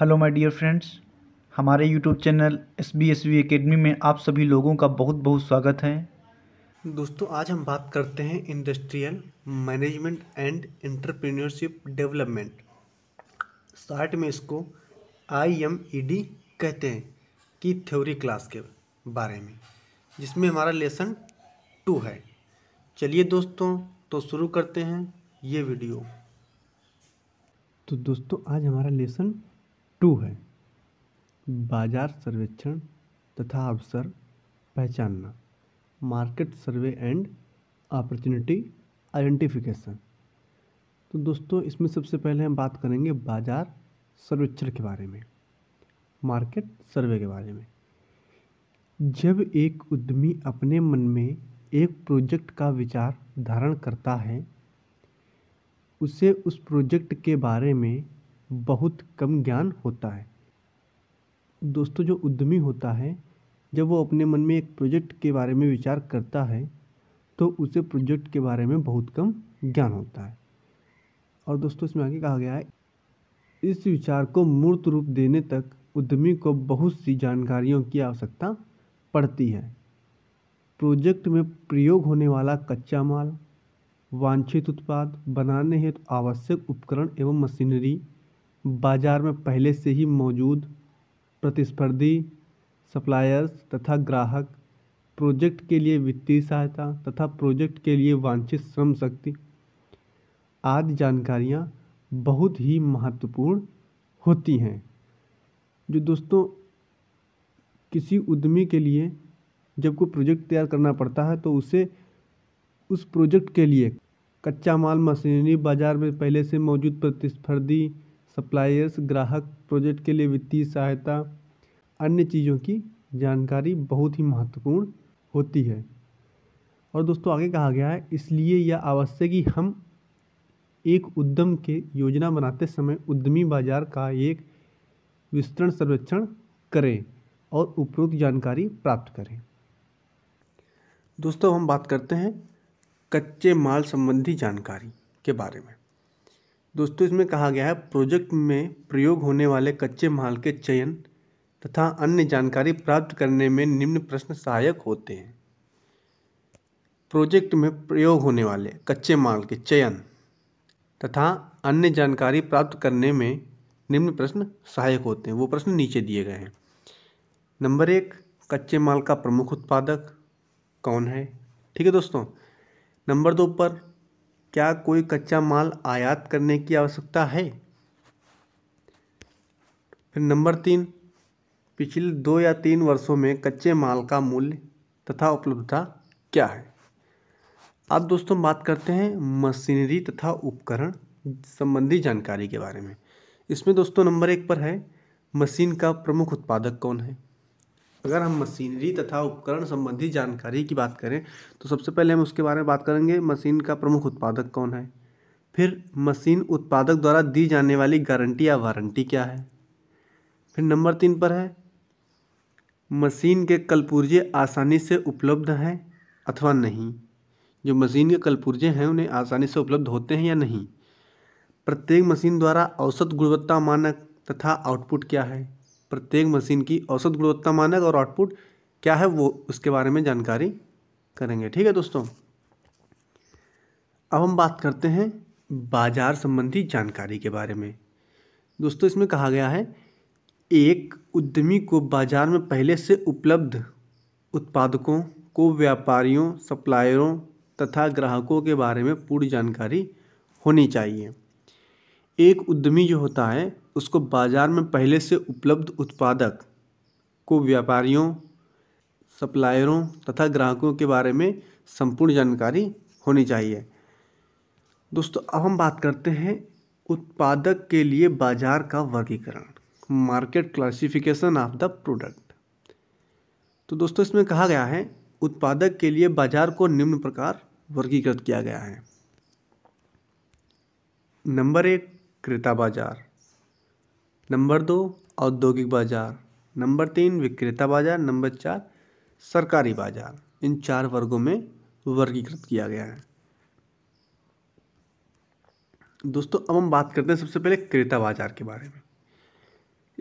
hello my dear friends हमारे YouTube channel S B S V academy में आप सभी लोगों का बहुत बहुत स्वागत है दोस्तों आज हम बात करते हैं industrial management and entrepreneurship development short में इसको आई एम ई डी कहते हैं कि थ्योरी क्लास के बारे में जिसमें हमारा लेसन टू है चलिए दोस्तों तो शुरू करते हैं ये वीडियो तो दोस्तों आज हमारा लेसन टू है बाजार सर्वेक्षण तथा अवसर पहचानना market survey and opportunity identification तो दोस्तों इसमें सबसे पहले हम बात करेंगे बाजार सर्वेक्षण के बारे में मार्केट सर्वे के बारे में जब एक उद्यमी अपने मन में एक प्रोजेक्ट का विचार धारण करता है उसे उस प्रोजेक्ट के बारे में बहुत कम ज्ञान होता है दोस्तों जो उद्यमी होता है जब वो अपने मन में एक प्रोजेक्ट के बारे में विचार करता है तो उसे प्रोजेक्ट के बारे में बहुत कम ज्ञान होता है और दोस्तों इसमें आगे कहा गया है इस विचार को मूर्त रूप देने तक उद्यमी को बहुत सी जानकारियों की आवश्यकता पड़ती है प्रोजेक्ट में प्रयोग होने वाला कच्चा माल वांछित उत्पाद बनाने हेतु आवश्यक उपकरण एवं मशीनरी बाजार में पहले से ही मौजूद प्रतिस्पर्धी सप्लायर्स तथा ग्राहक प्रोजेक्ट के लिए वित्तीय सहायता तथा प्रोजेक्ट के लिए वांछित श्रम शक्ति आदि जानकारियाँ बहुत ही महत्वपूर्ण होती हैं जो दोस्तों किसी उद्यमी के लिए जब कोई प्रोजेक्ट तैयार करना पड़ता है तो उसे उस प्रोजेक्ट के लिए कच्चा माल मशीनरी बाज़ार में पहले से मौजूद प्रतिस्पर्धी सप्लायर्स ग्राहक प्रोजेक्ट के लिए वित्तीय सहायता अन्य चीज़ों की जानकारी बहुत ही महत्वपूर्ण होती है और दोस्तों आगे कहा गया है इसलिए यह आवश्यक ही हम एक उद्यम के योजना बनाते समय उद्यमी बाजार का एक विस्तृत सर्वेक्षण करें और उपरोक्त जानकारी प्राप्त करें दोस्तों हम बात करते हैं कच्चे माल संबंधी जानकारी के बारे में दोस्तों इसमें कहा गया है प्रोजेक्ट में प्रयोग होने वाले कच्चे माल के चयन तथा अन्य जानकारी प्राप्त करने में निम्न प्रश्न सहायक होते हैं प्रोजेक्ट में प्रयोग होने वाले कच्चे माल के चयन तथा अन्य जानकारी प्राप्त करने में निम्न प्रश्न सहायक होते हैं वो प्रश्न नीचे दिए गए हैं नंबर एक कच्चे माल का प्रमुख उत्पादक कौन है ठीक है दोस्तों नंबर दो पर क्या कोई कच्चा माल आयात करने की आवश्यकता है फिर नंबर तीन पिछले दो या तीन वर्षों में कच्चे माल का मूल्य तथा उपलब्धता क्या है अब दोस्तों बात करते हैं मशीनरी तथा उपकरण संबंधी जानकारी के बारे में इसमें दोस्तों नंबर एक पर है मशीन का प्रमुख उत्पादक कौन है अगर हम मशीनरी तथा उपकरण संबंधी जानकारी की बात करें तो सबसे पहले हम उसके बारे में बात करेंगे मशीन का प्रमुख उत्पादक कौन है फिर मशीन उत्पादक द्वारा दी जाने वाली गारंटी या वारंटी क्या है फिर नंबर तीन पर है मशीन के कलपुर्जे आसानी से उपलब्ध हैं अथवा नहीं जो मशीन के कलपुर्जे हैं उन्हें आसानी से उपलब्ध होते हैं या नहीं प्रत्येक मशीन द्वारा औसत गुणवत्ता मानक तथा आउटपुट क्या है प्रत्येक मशीन की औसत गुणवत्ता मानक और आउटपुट क्या है वो उसके बारे में जानकारी करेंगे ठीक है दोस्तों अब हम बात करते हैं बाजार संबंधी जानकारी के बारे में दोस्तों इसमें कहा गया है एक उद्यमी को बाजार में पहले से उपलब्ध उत्पादकों को व्यापारियों सप्लायरों तथा ग्राहकों के बारे में पूरी जानकारी होनी चाहिए एक उद्यमी जो होता है उसको बाज़ार में पहले से उपलब्ध उत्पादक को व्यापारियों सप्लायरों तथा ग्राहकों के बारे में संपूर्ण जानकारी होनी चाहिए दोस्तों अब हम बात करते हैं उत्पादक के लिए बाजार का वर्गीकरण market classification of the product तो दोस्तों इसमें कहा गया है उत्पादक के लिए बाजार को निम्न प्रकार वर्गीकृत किया गया है नंबर एक क्रेता बाजार नंबर दो औद्योगिक बाज़ार नंबर तीन विक्रेता बाज़ार नंबर चार सरकारी बाज़ार इन चार वर्गों में वर्गीकृत किया गया है दोस्तों अब हम बात करते हैं सबसे पहले क्रेता बाज़ार के बारे में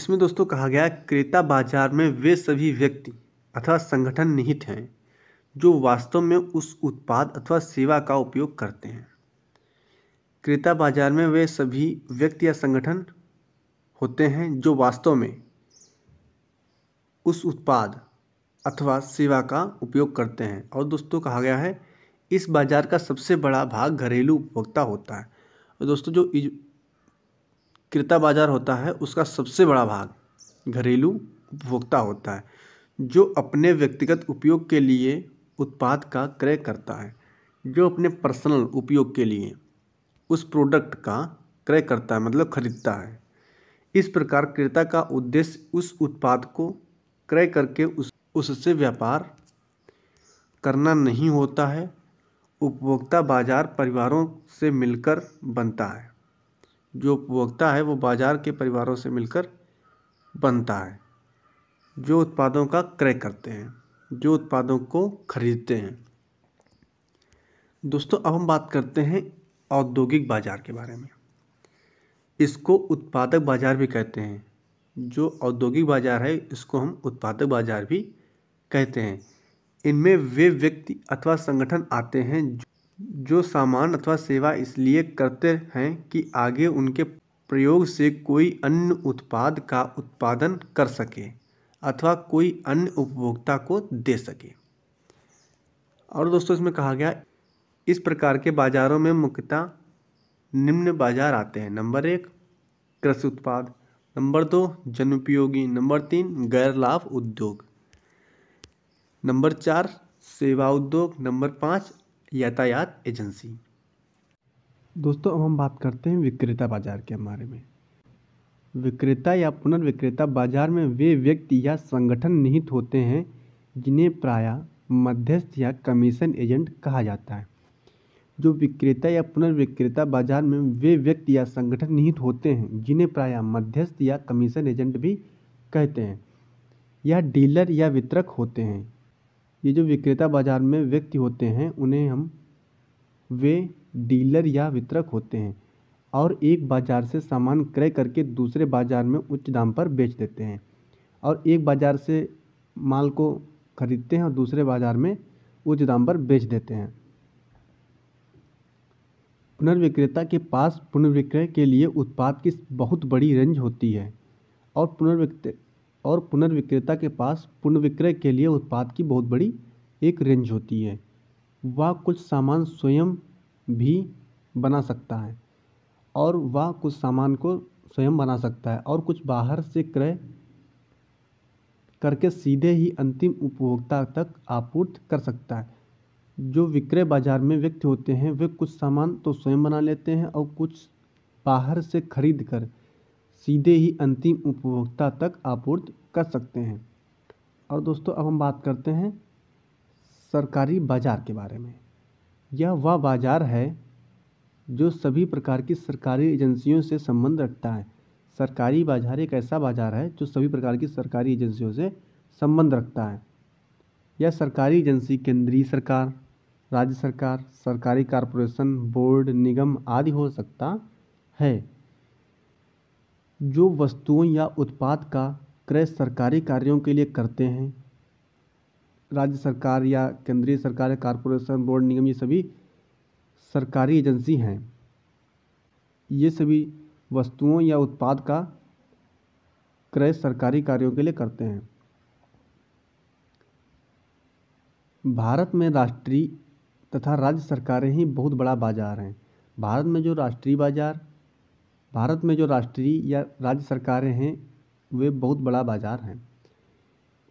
इसमें दोस्तों कहा गया है क्रेता बाज़ार में वे सभी व्यक्ति अथवा संगठन निहित हैं जो वास्तव में उस उत्पाद अथवा सेवा का उपयोग करते हैं क्रेता बाज़ार में वे सभी व्यक्ति या संगठन होते हैं जो वास्तव में उस उत्पाद अथवा सेवा का उपयोग करते हैं और दोस्तों कहा गया है इस बाज़ार का सबसे बड़ा भाग घरेलू उपभोक्ता होता है और दोस्तों जो क्रेता बाज़ार होता है उसका सबसे बड़ा भाग घरेलू उपभोक्ता होता है जो अपने व्यक्तिगत उपयोग के लिए उत्पाद का क्रय करता है जो अपने पर्सनल उपयोग के लिए उस प्रोडक्ट का क्रय करता है मतलब ख़रीदता है इस प्रकार क्रेता का उद्देश्य उस उत्पाद को क्रय करके उस उससे व्यापार करना नहीं होता है उपभोक्ता बाजार परिवारों से मिलकर बनता है जो उपभोक्ता है वो बाजार के परिवारों से मिलकर बनता है जो उत्पादों का क्रय करते हैं जो उत्पादों को खरीदते हैं दोस्तों अब हम बात करते हैं औद्योगिक बाजार के बारे में इसको उत्पादक बाज़ार भी कहते हैं जो औद्योगिक बाज़ार है इसको हम उत्पादक बाज़ार भी कहते हैं इनमें वे व्यक्ति अथवा संगठन आते हैं जो सामान अथवा सेवा इसलिए करते हैं कि आगे उनके प्रयोग से कोई अन्य उत्पाद का उत्पादन कर सके अथवा कोई अन्य उपभोक्ता को दे सके और दोस्तों इसमें कहा गया इस प्रकार के बाज़ारों में मुख्यतः निम्न बाजार आते हैं नंबर एक कृषि उत्पाद नंबर दो उपयोगी नंबर तीन गैर लाभ उद्योग नंबर चार सेवा उद्योग नंबर पाँच यातायात एजेंसी दोस्तों अब हम बात करते हैं विक्रेता बाजार के बारे में विक्रेता या पुनर्विक्रेता बाजार में वे व्यक्ति या संगठन निहित होते हैं जिन्हें प्रायः मध्यस्थ या कमीशन एजेंट कहा जाता है जो विक्रेता या पुनर्विक्रेता बाजार में वे व्यक्ति या संगठन निहित होते हैं जिन्हें प्रायः मध्यस्थ या कमीशन एजेंट भी कहते हैं या डीलर या वितरक होते हैं ये जो विक्रेता बाजार में व्यक्ति होते हैं उन्हें हम वे डीलर या वितरक होते हैं और एक बाज़ार से सामान क्रय करके दूसरे बाज़ार में उच्च दाम पर बेच देते हैं और एक बाज़ार से माल को खरीदते हैं और दूसरे बाज़ार में उच्च दाम पर बेच देते हैं पुनर्विक्रेता के पास पुनर्विक्रय के लिए उत्पाद की बहुत बड़ी रेंज होती है और पुनर्विक्रे और पुनर्विक्रेता के पास पुनर्विक्रय के लिए उत्पाद की बहुत बड़ी एक रेंज होती है वह कुछ सामान स्वयं भी बना सकता है और वह कुछ सामान को स्वयं बना सकता है और कुछ बाहर से क्रय करके सीधे ही अंतिम उपभोक्ता तक आपूर्ति कर सकता है जो विक्रय बाज़ार में व्यक्ति होते हैं वे कुछ सामान तो स्वयं बना लेते हैं और कुछ बाहर से खरीद कर सीधे ही अंतिम उपभोक्ता तक आपूर्ति कर सकते हैं और दोस्तों अब हम बात करते हैं सरकारी बाज़ार के बारे में यह वह बाज़ार है जो सभी प्रकार की सरकारी एजेंसियों से संबंध रखता है सरकारी बाज़ार एक ऐसा बाज़ार है जो सभी प्रकार की सरकारी एजेंसियों से संबंध रखता है यह सरकारी एजेंसी केंद्रीय सरकार राज्य सरकार सरकारी कारपोरेशन बोर्ड निगम आदि हो सकता है जो वस्तुओं या उत्पाद का क्रय सरकारी कार्यों के लिए करते हैं राज्य सरकार या केंद्रीय सरकार या कारपोरेशन बोर्ड निगम ये सभी सरकारी एजेंसी हैं ये सभी वस्तुओं या उत्पाद का क्रय सरकारी कार्यों के लिए करते हैं भारत में राष्ट्रीय तथा राज्य सरकारें ही बहुत बड़ा बाज़ार हैं भारत में जो राष्ट्रीय बाज़ार भारत में जो राष्ट्रीय या राज्य सरकारें हैं वे बहुत बड़ा बाज़ार हैं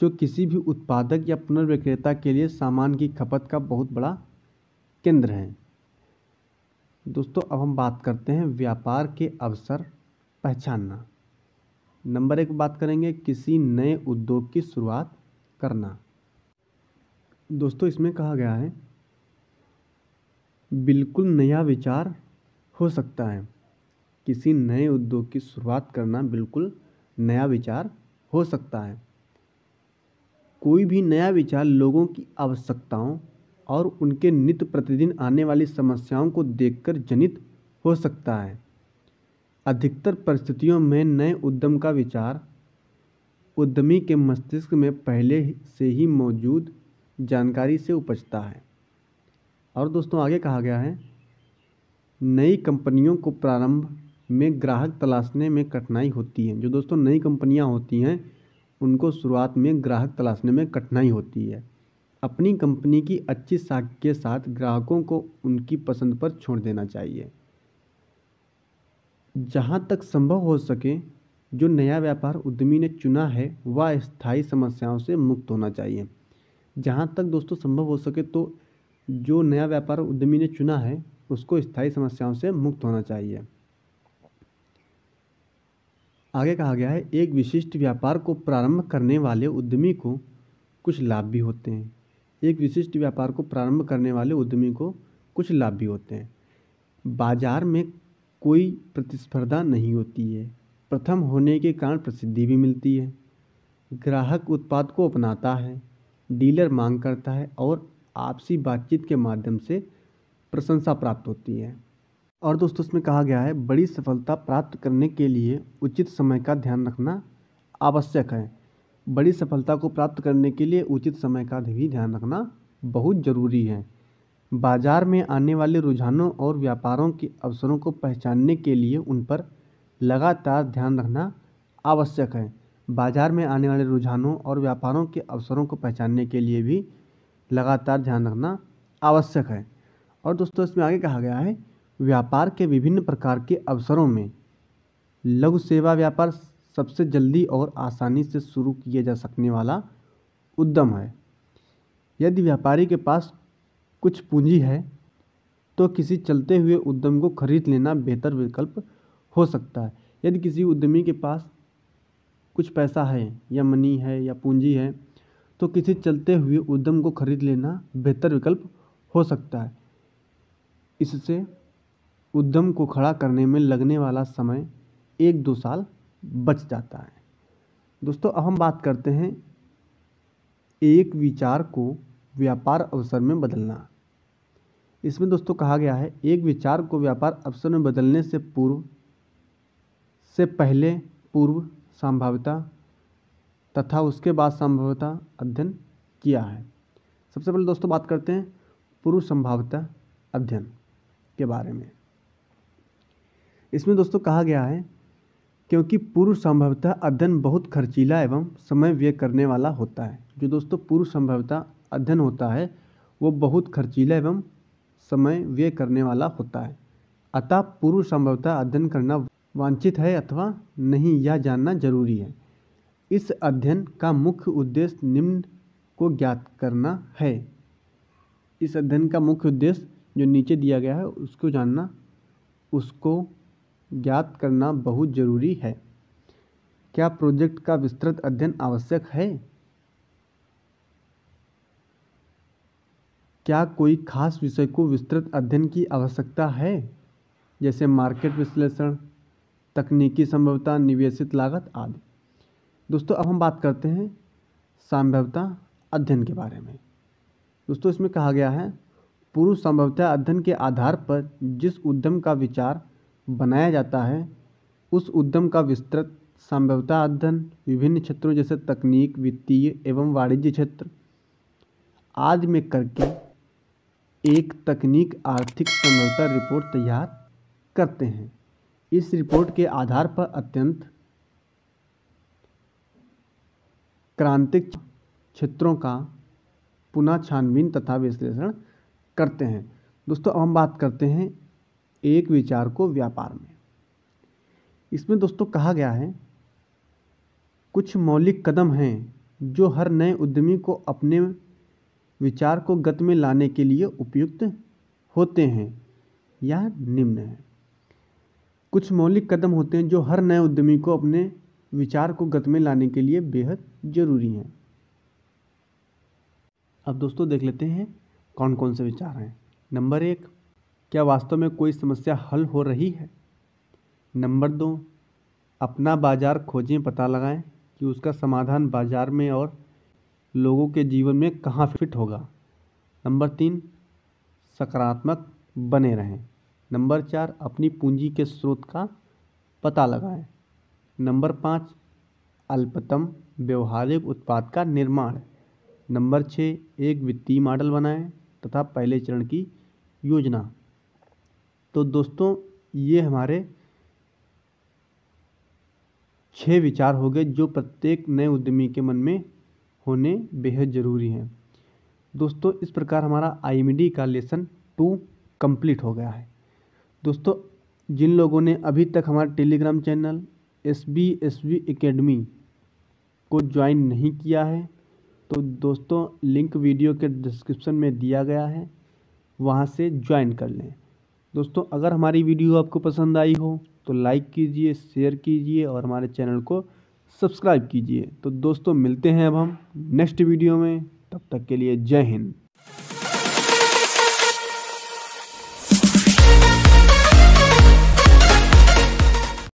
जो किसी भी उत्पादक या पुनर्विक्रेता के लिए सामान की खपत का बहुत बड़ा केंद्र है दोस्तों अब हम बात करते हैं व्यापार के अवसर पहचानना नंबर एक बात करेंगे किसी नए उद्योग की शुरुआत करना दोस्तों इसमें कहा गया है बिल्कुल नया विचार हो सकता है किसी नए उद्योग की शुरुआत करना बिल्कुल नया विचार हो सकता है कोई भी नया विचार लोगों की आवश्यकताओं और उनके नित्य प्रतिदिन आने वाली समस्याओं को देखकर जनित हो सकता है अधिकतर परिस्थितियों में नए उद्यम का विचार उद्यमी के मस्तिष्क में पहले से ही मौजूद जानकारी से उपजता है और दोस्तों आगे कहा गया है नई कंपनियों को प्रारंभ में ग्राहक तलाशने में कठिनाई होती है जो दोस्तों नई कंपनियां होती हैं उनको शुरुआत में ग्राहक तलाशने में कठिनाई होती है अपनी कंपनी की अच्छी साख के साथ ग्राहकों को उनकी पसंद पर छोड़ देना चाहिए जहाँ तक संभव हो सके जो नया व्यापार उद्यमी ने चुना है वह स्थायी समस्याओं से मुक्त होना चाहिए जहाँ तक दोस्तों संभव हो सके तो जो नया व्यापार उद्यमी ने चुना है उसको स्थायी समस्याओं से मुक्त होना चाहिए आगे कहा गया है एक विशिष्ट व्यापार को प्रारंभ करने वाले उद्यमी को कुछ लाभ भी होते हैं एक विशिष्ट व्यापार को प्रारंभ करने वाले उद्यमी को कुछ लाभ भी होते हैं बाजार में कोई प्रतिस्पर्धा नहीं होती है प्रथम होने के कारण प्रसिद्धि भी मिलती है ग्राहक उत्पाद को अपनाता है डीलर मांग करता है और आपसी बातचीत के माध्यम से प्रशंसा प्राप्त होती है और दोस्तों इसमें कहा गया है बड़ी सफलता प्राप्त करने के लिए उचित समय का ध्यान रखना आवश्यक है बड़ी सफलता को प्राप्त करने के लिए उचित समय का भी ध्यान रखना बहुत ज़रूरी है बाजार में आने वाले रुझानों और व्यापारों के अवसरों को पहचानने के लिए उन पर लगातार ध्यान रखना आवश्यक है बाजार में आने वाले रुझानों और व्यापारों के अवसरों को पहचानने के लिए भी लगातार ध्यान रखना आवश्यक है और दोस्तों इसमें आगे कहा गया है व्यापार के विभिन्न प्रकार के अवसरों में लघु सेवा व्यापार सबसे जल्दी और आसानी से शुरू किया जा सकने वाला उद्यम है यदि व्यापारी के पास कुछ पूंजी है तो किसी चलते हुए उद्यम को खरीद लेना बेहतर विकल्प हो सकता है यदि किसी उद्यमी के पास कुछ पैसा है या मनी है या पूंजी है तो किसी चलते हुए उद्यम को खरीद लेना बेहतर विकल्प हो सकता है इससे उद्यम को खड़ा करने में लगने वाला समय एक दो साल बच जाता है दोस्तों अब हम बात करते हैं एक विचार को व्यापार अवसर में बदलना इसमें दोस्तों कहा गया है एक विचार को व्यापार अवसर में बदलने से पूर्व से पहले पूर्व संभाव्यता तथा उसके बाद संभवता अध्ययन किया है सबसे पहले दोस्तों बात करते हैं पूर्व संभावता अध्ययन के बारे में इसमें दोस्तों कहा गया है क्योंकि पूर्व संभवता अध्ययन बहुत खर्चीला एवं समय व्यय करने वाला होता है जो दोस्तों पूर्व संभवता अध्ययन होता है वो बहुत खर्चीला एवं समय व्यय करने वाला होता है अतः पूर्व संभवता अध्ययन करना वांछित है अथवा नहीं यह जानना जरूरी है इस अध्ययन का मुख्य उद्देश्य निम्न को ज्ञात करना है इस अध्ययन का मुख्य उद्देश्य जो नीचे दिया गया है उसको जानना उसको ज्ञात करना बहुत ज़रूरी है क्या प्रोजेक्ट का विस्तृत अध्ययन आवश्यक है क्या कोई खास विषय को विस्तृत अध्ययन की आवश्यकता है जैसे मार्केट विश्लेषण तकनीकी संभवता निवेशित लागत आदि दोस्तों अब हम बात करते हैं संभवता अध्ययन के बारे में दोस्तों इसमें कहा गया है पूर्व संभवता अध्ययन के आधार पर जिस उद्यम का विचार बनाया जाता है उस उद्यम का विस्तृत संभवता अध्ययन विभिन्न क्षेत्रों जैसे तकनीक वित्तीय एवं वाणिज्य क्षेत्र आदि में करके एक तकनीक आर्थिक संभवता रिपोर्ट तैयार करते हैं इस रिपोर्ट के आधार पर अत्यंत क्रांतिक क्षेत्रों का पुनः छानबीन तथा विश्लेषण करते हैं दोस्तों अब हम बात करते हैं एक विचार को व्यापार में इसमें दोस्तों कहा गया है कुछ मौलिक कदम हैं जो हर नए उद्यमी को अपने विचार को गत में लाने के लिए उपयुक्त होते हैं या निम्न है कुछ मौलिक कदम होते हैं जो हर नए उद्यमी को अपने विचार को गत में लाने के लिए बेहद ज़रूरी हैं अब दोस्तों देख लेते हैं कौन कौन से विचार हैं नंबर एक क्या वास्तव में कोई समस्या हल हो रही है नंबर दो अपना बाज़ार खोजें पता लगाएं कि उसका समाधान बाज़ार में और लोगों के जीवन में कहाँ फिट होगा नंबर तीन सकारात्मक बने रहें नंबर चार अपनी पूंजी के स्रोत का पता लगाएं नंबर पाँच अल्पतम व्यवहारिक उत्पाद का निर्माण नंबर छः एक वित्तीय मॉडल बनाएं तथा पहले चरण की योजना तो दोस्तों ये हमारे छः विचार हो गए जो प्रत्येक नए उद्यमी के मन में होने बेहद ज़रूरी हैं दोस्तों इस प्रकार हमारा आई का लेसन टू कंप्लीट हो गया है दोस्तों जिन लोगों ने अभी तक हमारे Telegram channel S B S B academy को ज्वाइन नहीं किया है तो दोस्तों लिंक वीडियो के डिस्क्रिप्शन में दिया गया है वहाँ से ज्वाइन कर लें दोस्तों अगर हमारी वीडियो आपको पसंद आई हो तो लाइक कीजिए शेयर कीजिए और हमारे चैनल को सब्सक्राइब कीजिए तो दोस्तों मिलते हैं अब हम नेक्स्ट वीडियो में तब तक के लिए जय हिंद